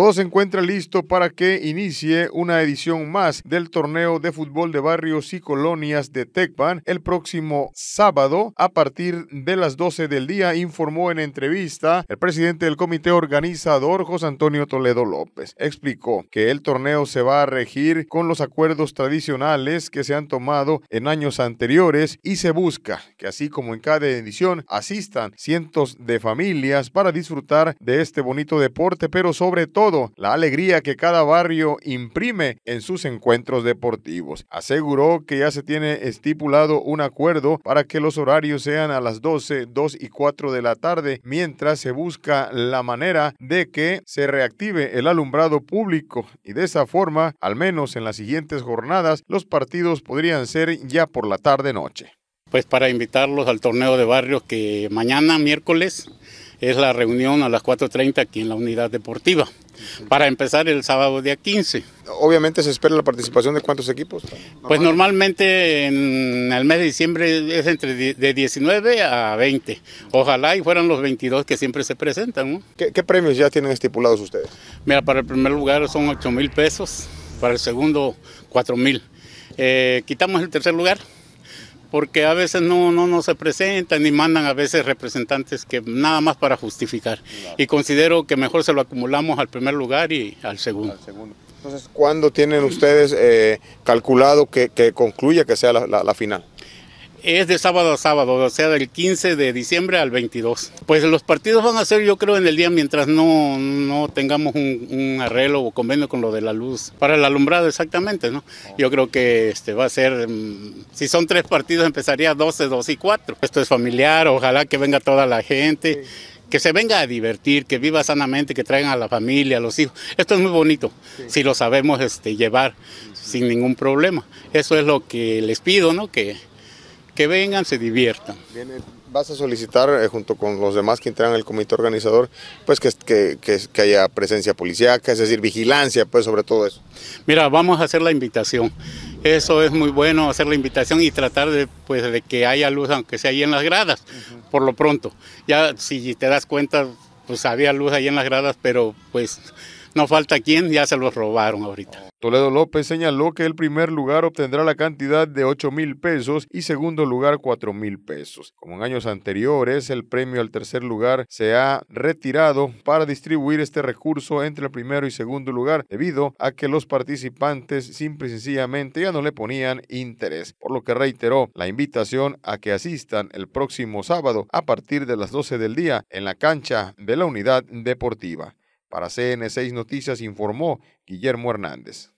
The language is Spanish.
Todo se encuentra listo para que inicie una edición más del torneo de fútbol de barrios y colonias de Tecpan el próximo sábado a partir de las 12 del día, informó en entrevista el presidente del comité organizador José Antonio Toledo López. Explicó que el torneo se va a regir con los acuerdos tradicionales que se han tomado en años anteriores y se busca que así como en cada edición asistan cientos de familias para disfrutar de este bonito deporte, pero sobre todo la alegría que cada barrio imprime en sus encuentros deportivos. Aseguró que ya se tiene estipulado un acuerdo para que los horarios sean a las 12, 2 y 4 de la tarde, mientras se busca la manera de que se reactive el alumbrado público y de esa forma, al menos en las siguientes jornadas, los partidos podrían ser ya por la tarde-noche. Pues para invitarlos al torneo de barrios que mañana, miércoles, es la reunión a las 4.30 aquí en la unidad deportiva, para empezar el sábado día 15. Obviamente se espera la participación de cuántos equipos? Pues normalmente en el mes de diciembre es entre de 19 a 20. Ojalá y fueran los 22 que siempre se presentan. ¿Qué, premios ya tienen estipulados ustedes? Mira, para el primer lugar son 8 mil pesos, para el segundo 4 mil. Eh, quitamos el tercer lugar, porque a veces no, no, no, se presentan y mandan a veces representantes que nada más para justificar. Y considero que mejor se lo acumulamos al primer lugar y al segundo. Entonces, ¿cuándo tienen ustedes eh, calculado que, concluya que sea la final? es de sábado a sábado, o sea, del 15 de diciembre al 22. Pues los partidos van a ser, yo creo, en el día mientras no, tengamos un, arreglo o convenio con lo de la luz para el alumbrado exactamente, ¿no? Yo creo que este va a ser, mm, si son tres partidos, empezaría 12, 2 y 4. Esto es familiar, ojalá que venga toda la gente. que se venga a divertir, que viva sanamente, que traigan a la familia, a los hijos. Esto es muy bonito, si lo sabemos este, llevar sin ningún problema. Eso es lo que les pido, ¿no? Que, vengan se diviertan. vas a solicitar, eh, junto con los demás que entran el comité organizador, pues que, que, que, haya presencia policíaca, es decir, vigilancia, pues sobre todo eso. Mira, vamos a hacer la invitación. Eso es muy bueno, hacer la invitación y tratar de, pues, de que haya luz, aunque sea ahí en las gradas, por lo pronto. Ya si te das cuenta, pues había luz ahí en las gradas, pero pues no falta quien, ya se los robaron ahorita. Toledo López señaló que el primer lugar obtendrá la cantidad de 8 mil pesos y segundo lugar 4 mil pesos. Como en años anteriores, el premio al tercer lugar se ha retirado para distribuir este recurso entre el primero y segundo lugar debido a que los participantes simple y sencillamente ya no le ponían interés, por lo que reiteró la invitación a que asistan el próximo sábado a partir de las 12 del día en la cancha de la unidad deportiva. Para CN6 Noticias informó Guillermo Hernández.